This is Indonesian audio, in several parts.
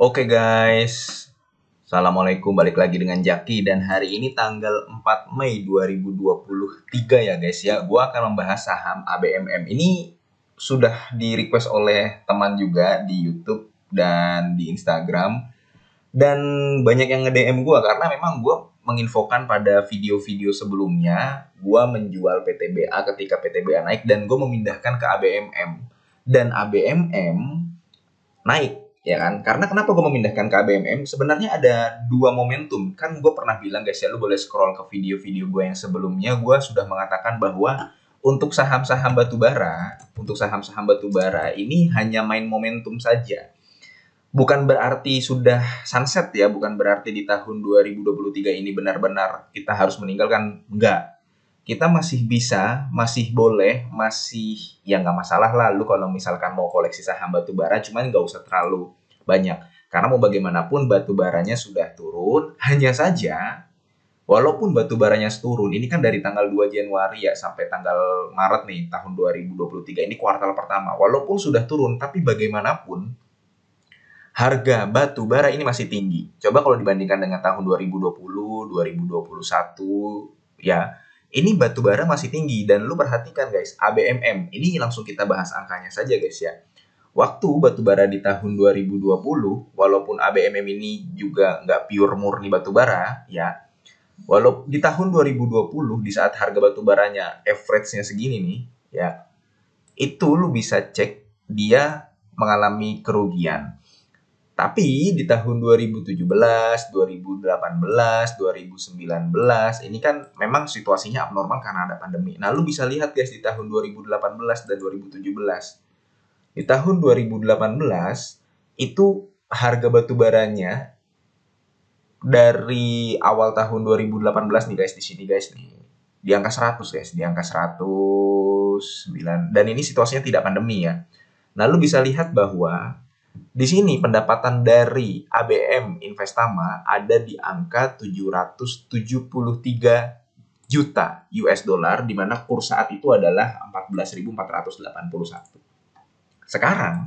Oke guys, Assalamualaikum, balik lagi dengan Jaki dan hari ini tanggal 4 Mei 2023 ya guys ya. gue akan membahas saham ABMM. Ini sudah di request oleh teman juga di YouTube dan di Instagram dan banyak yang nge-DM gue karena memang gue menginfokan pada video-video sebelumnya gue menjual PTBA ketika PTBA naik dan gue memindahkan ke ABMM dan ABMM naik ya kan karena kenapa gue memindahkan ke KBMM sebenarnya ada dua momentum kan gue pernah bilang guys ya lu boleh scroll ke video-video gue yang sebelumnya gue sudah mengatakan bahwa untuk saham-saham batubara untuk saham-saham batubara ini hanya main momentum saja bukan berarti sudah sunset ya bukan berarti di tahun 2023 ini benar-benar kita harus meninggalkan enggak kita masih bisa, masih boleh, masih ya nggak masalah lah lu kalau misalkan mau koleksi saham batubara, cuman nggak usah terlalu banyak. Karena mau bagaimanapun batu baranya sudah turun, hanya saja walaupun batu baranya turun, ini kan dari tanggal 2 Januari ya sampai tanggal Maret nih tahun 2023 ini kuartal pertama. Walaupun sudah turun, tapi bagaimanapun harga batu bara ini masih tinggi. Coba kalau dibandingkan dengan tahun 2020, 2021 ya ini batu bara masih tinggi dan lu perhatikan guys ABMM ini langsung kita bahas angkanya saja guys ya Waktu batubara di tahun 2020, walaupun ABMM ini juga nggak pure murni batubara, ya, walaupun di tahun 2020 di saat harga batubaranya average-nya segini nih, ya, itu lu bisa cek dia mengalami kerugian. Tapi di tahun 2017, 2018, 2019 ini kan memang situasinya abnormal karena ada pandemi. Nah, lu bisa lihat guys di tahun 2018 dan 2017 di tahun 2018 itu harga batu baranya dari awal tahun 2018 nih guys di sini guys nih di angka 100 guys di angka 109 dan ini situasinya tidak pandemi ya nah lu bisa lihat bahwa di sini pendapatan dari ABM Investama ada di angka 773 juta US dollar di mana kurs saat itu adalah 14.481 sekarang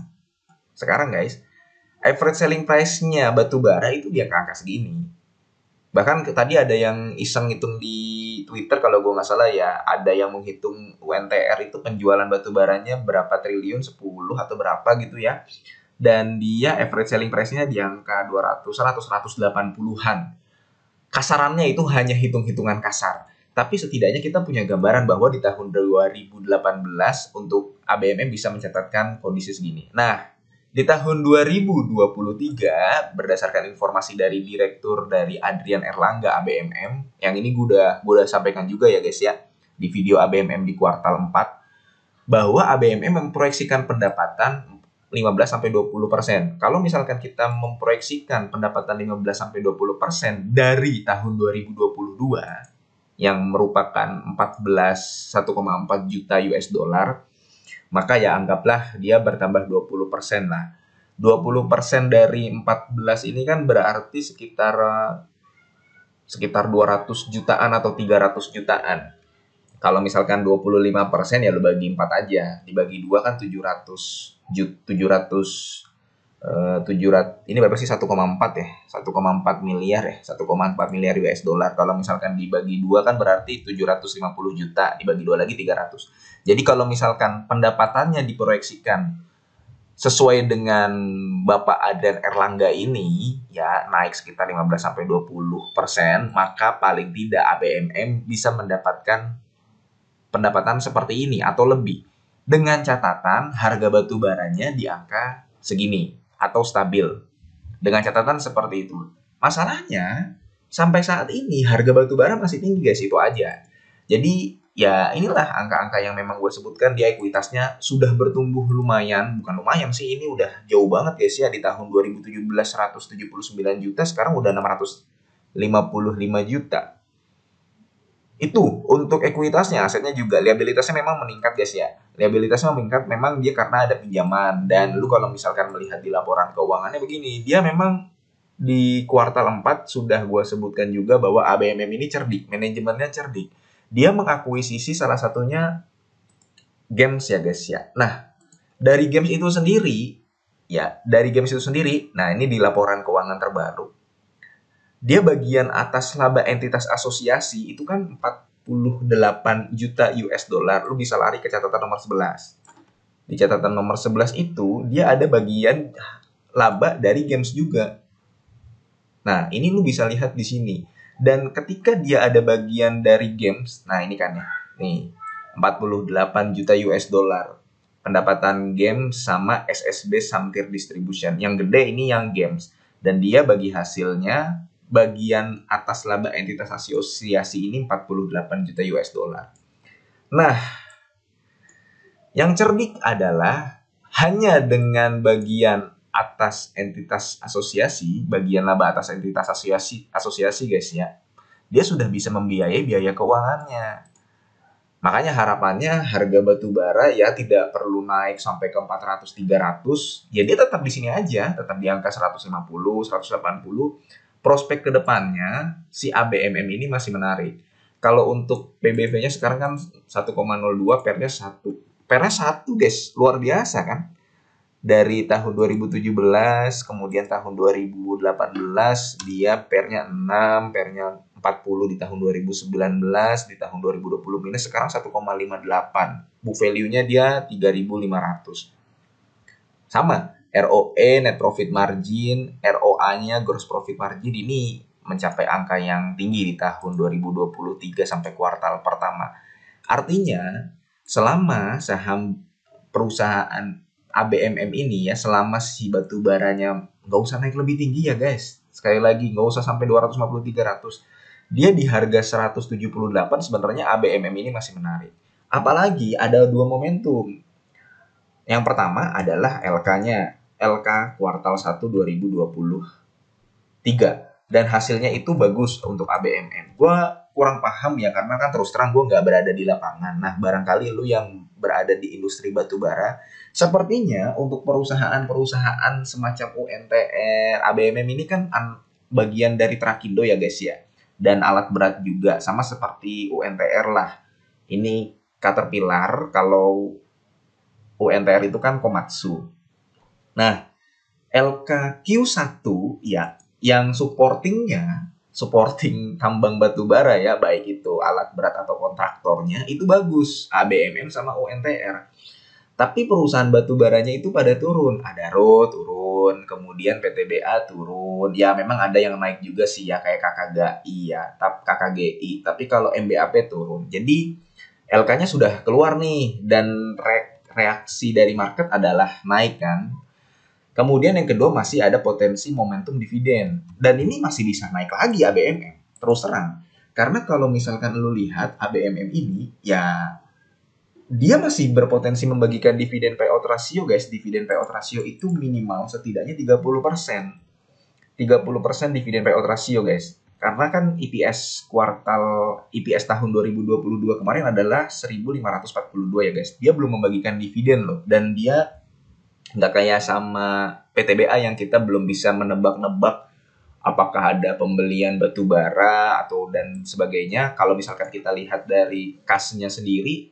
sekarang guys average selling price-nya batu bara itu dia ke angka segini bahkan tadi ada yang iseng hitung di Twitter kalau gue nggak salah ya ada yang menghitung UNTR itu penjualan batu baranya berapa triliun 10 atau berapa gitu ya dan dia average selling price-nya di angka 200 atau 180-an kasarannya itu hanya hitung-hitungan kasar tapi setidaknya kita punya gambaran bahwa di tahun 2018 untuk ABMM bisa mencatatkan kondisi segini. Nah, di tahun 2023 berdasarkan informasi dari direktur dari Adrian Erlangga ABMM, yang ini gue udah gue udah sampaikan juga ya guys ya di video ABMM di kuartal 4 bahwa ABMM memproyeksikan pendapatan 15 sampai 20%. Kalau misalkan kita memproyeksikan pendapatan 15 sampai 20% dari tahun 2022 yang merupakan 14 1,4 juta US dollar maka ya anggaplah dia bertambah 20% lah 20% dari 14 ini kan berarti sekitar eh, sekitar 200 jutaan atau 300 jutaan. Kalau misalkan 25% ya lu bagi 4 aja, dibagi 2 kan 700 700 Eh, tujuh 700 ini berapa sih 1,4 ya 1,4 miliar ya 1,4 miliar US dollar kalau misalkan dibagi dua kan berarti 750 juta dibagi dua lagi 300 jadi kalau misalkan pendapatannya diproyeksikan sesuai dengan Bapak Adrian Erlangga ini ya naik sekitar 15 sampai 20 persen maka paling tidak ABMM bisa mendapatkan pendapatan seperti ini atau lebih dengan catatan harga batu baranya di angka segini atau stabil. Dengan catatan seperti itu. Masalahnya, sampai saat ini harga batu bara masih tinggi guys, itu aja. Jadi ya inilah angka-angka yang memang gue sebutkan di ekuitasnya sudah bertumbuh lumayan bukan lumayan sih ini udah jauh banget guys ya di tahun 2017 179 juta sekarang udah 655 juta itu untuk ekuitasnya asetnya juga liabilitasnya memang meningkat guys ya liabilitasnya meningkat memang dia karena ada pinjaman dan lu kalau misalkan melihat di laporan keuangannya begini dia memang di kuartal 4 sudah gue sebutkan juga bahwa ABMM ini cerdik manajemennya cerdik dia mengakuisisi salah satunya games ya guys ya nah dari games itu sendiri ya dari games itu sendiri nah ini di laporan keuangan terbaru dia bagian atas laba entitas asosiasi itu kan 48 juta US dollar. Lu bisa lari ke catatan nomor 11. Di catatan nomor 11 itu dia ada bagian laba dari games juga. Nah, ini lu bisa lihat di sini. Dan ketika dia ada bagian dari games, nah ini kan ya. Nih, 48 juta US dollar. Pendapatan game sama SSB Samtir Distribution. Yang gede ini yang games. Dan dia bagi hasilnya bagian atas laba entitas asosiasi ini 48 juta US dollar. Nah, yang cerdik adalah hanya dengan bagian atas entitas asosiasi, bagian laba atas entitas asosiasi, asosiasi guys ya, dia sudah bisa membiayai biaya keuangannya. Makanya harapannya harga batu bara ya tidak perlu naik sampai ke 400 300, ya dia tetap di sini aja, tetap di angka 150, 180 prospek kedepannya si ABMM ini masih menarik. Kalau untuk PBV-nya sekarang kan 1,02, pernya 1. Pernya 1, guys. Luar biasa kan? Dari tahun 2017, kemudian tahun 2018, dia pernya 6, pernya 40 di tahun 2019, di tahun 2020 minus, sekarang 1,58. Book value-nya dia 3.500. Sama, ROE net profit margin, ROA-nya gross profit margin ini mencapai angka yang tinggi di tahun 2023 sampai kuartal pertama. Artinya, selama saham perusahaan ABMM ini ya, selama si batu baranya nggak usah naik lebih tinggi ya guys. Sekali lagi, nggak usah sampai 250-300. Dia di harga 178 sebenarnya ABMM ini masih menarik. Apalagi ada dua momentum. Yang pertama adalah LK-nya LK kuartal 1 2023 dan hasilnya itu bagus untuk ABMN. Gue kurang paham ya karena kan terus terang gue nggak berada di lapangan. Nah barangkali lu yang berada di industri batubara, sepertinya untuk perusahaan-perusahaan semacam UNTR, ABMM ini kan bagian dari Trakindo ya guys ya. Dan alat berat juga sama seperti UNTR lah. Ini Caterpillar kalau UNTR itu kan Komatsu. Nah, LKQ1 ya yang supportingnya supporting tambang batu bara ya baik itu alat berat atau kontraktornya itu bagus ABMM sama UNTR tapi perusahaan batu baranya itu pada turun ada RO turun kemudian PTBA turun ya memang ada yang naik juga sih ya kayak KKGI ya tap KKGI tapi kalau MBAP turun jadi LK-nya sudah keluar nih dan re reaksi dari market adalah naik kan Kemudian yang kedua masih ada potensi momentum dividen. Dan ini masih bisa naik lagi ABMM, terus terang. Karena kalau misalkan lu lihat ABMM ini, ya dia masih berpotensi membagikan dividen payout ratio guys. Dividen payout ratio itu minimal setidaknya 30%. 30% dividen payout ratio guys. Karena kan EPS kuartal EPS tahun 2022 kemarin adalah 1542 ya guys. Dia belum membagikan dividen loh dan dia nggak kayak sama PTBA yang kita belum bisa menebak-nebak apakah ada pembelian batu bara atau dan sebagainya. Kalau misalkan kita lihat dari kasnya sendiri,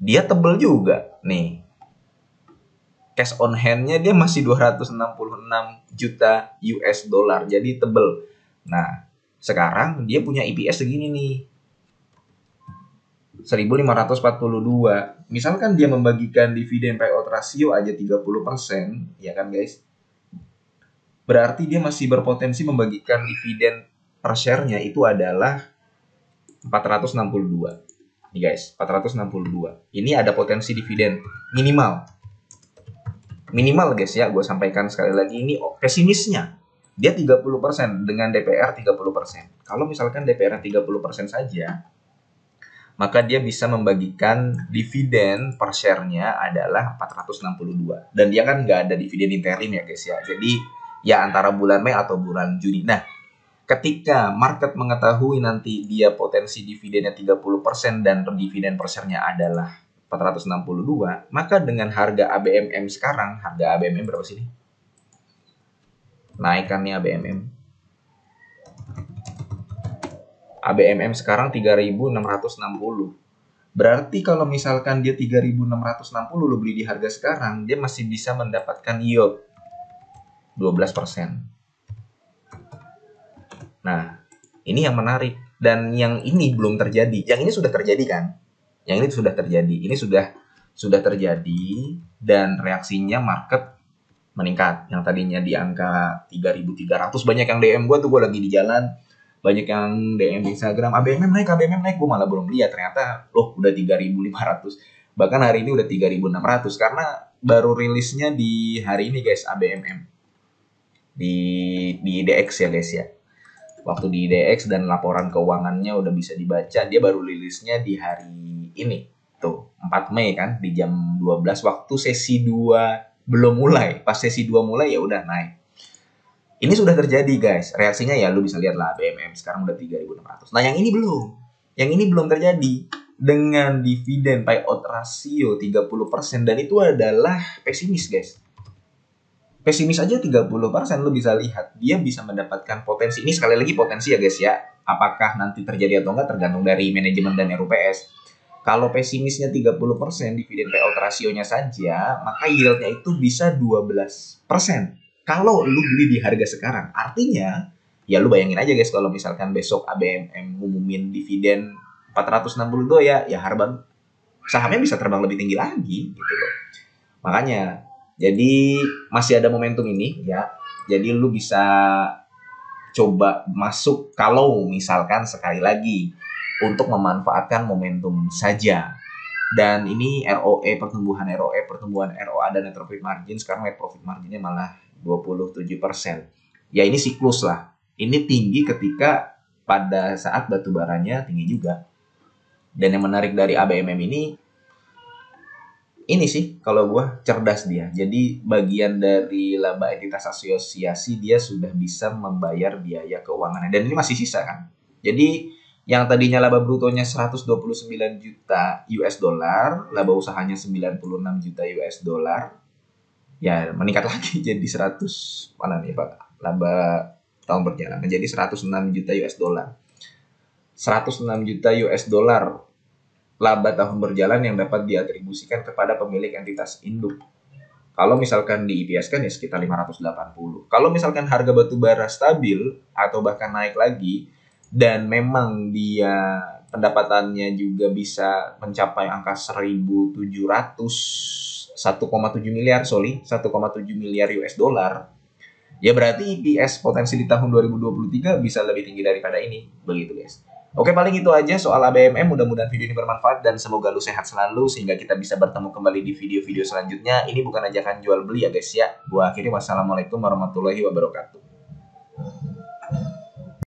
dia tebel juga nih. Cash on hand-nya dia masih 266 juta US dollar, jadi tebel. Nah, sekarang dia punya EPS segini nih. 1542. Misalkan dia membagikan dividen payout ratio aja 30%, ya kan guys? Berarti dia masih berpotensi membagikan dividen per share-nya itu adalah 462. Nih guys, 462. Ini ada potensi dividen minimal. Minimal guys ya, gue sampaikan sekali lagi ini pesimisnya. Dia 30% dengan DPR 30%. Kalau misalkan DPR 30% saja, maka dia bisa membagikan dividen per share-nya adalah 462. Dan dia kan nggak ada dividen interim ya guys ya. Jadi ya antara bulan Mei atau bulan Juni. Nah, ketika market mengetahui nanti dia potensi dividennya 30% dan dividen per share-nya adalah 462, maka dengan harga ABMM sekarang, harga ABMM berapa sih nih? Naikannya ABMM ABMM sekarang 3660 Berarti kalau misalkan dia 3660 lo beli di harga sekarang, dia masih bisa mendapatkan yield 12%. Nah, ini yang menarik dan yang ini belum terjadi. Yang ini sudah terjadi kan? Yang ini sudah terjadi. Ini sudah sudah terjadi dan reaksinya market meningkat. Yang tadinya di angka 3300 banyak yang DM gua tuh gua lagi di jalan banyak yang DM di Instagram ABMM naik ABMM naik gue malah belum lihat ternyata loh udah 3.500 bahkan hari ini udah 3.600 karena baru rilisnya di hari ini guys ABMM di di DX ya guys ya waktu di DX dan laporan keuangannya udah bisa dibaca dia baru rilisnya di hari ini tuh 4 Mei kan di jam 12 waktu sesi 2 belum mulai pas sesi 2 mulai ya udah naik ini sudah terjadi guys. Reaksinya ya lu bisa lihat lah BMM sekarang udah 3.600. Nah yang ini belum. Yang ini belum terjadi dengan dividen payout ratio 30% dan itu adalah pesimis guys. Pesimis aja 30% lu bisa lihat dia bisa mendapatkan potensi. Ini sekali lagi potensi ya guys ya. Apakah nanti terjadi atau enggak tergantung dari manajemen dan RUPS. Kalau pesimisnya 30% dividen payout rasionya saja, maka yieldnya itu bisa 12%. Kalau lu beli di harga sekarang, artinya ya lu bayangin aja guys kalau misalkan besok ABMM ngumumin dividen 462 ya, ya harga sahamnya bisa terbang lebih tinggi lagi gitu loh. Makanya jadi masih ada momentum ini ya. Jadi lu bisa coba masuk kalau misalkan sekali lagi untuk memanfaatkan momentum saja. Dan ini ROE pertumbuhan ROE pertumbuhan ROA dan net profit margin sekarang net profit marginnya malah 27%. Ya ini siklus lah. Ini tinggi ketika pada saat batu baranya tinggi juga. Dan yang menarik dari ABMM ini ini sih kalau gua cerdas dia. Jadi bagian dari laba entitas asosiasi dia sudah bisa membayar biaya keuangannya dan ini masih sisa kan. Jadi yang tadinya laba brutonya 129 juta US dollar, laba usahanya 96 juta US dollar, ya meningkat lagi jadi 100 mana nih Pak laba tahun berjalan menjadi 106 juta US dollar 106 juta US dollar laba tahun berjalan yang dapat diatribusikan kepada pemilik entitas induk. Kalau misalkan di IPS kan ya sekitar 580. Kalau misalkan harga batu bara stabil atau bahkan naik lagi dan memang dia pendapatannya juga bisa mencapai angka 1.700 1,7 miliar sorry 1,7 miliar US dollar ya berarti EPS potensi di tahun 2023 bisa lebih tinggi daripada ini begitu guys Oke paling itu aja soal ABMM mudah-mudahan video ini bermanfaat dan semoga lu sehat selalu sehingga kita bisa bertemu kembali di video-video selanjutnya ini bukan ajakan jual beli ya guys ya gua akhiri wassalamualaikum warahmatullahi wabarakatuh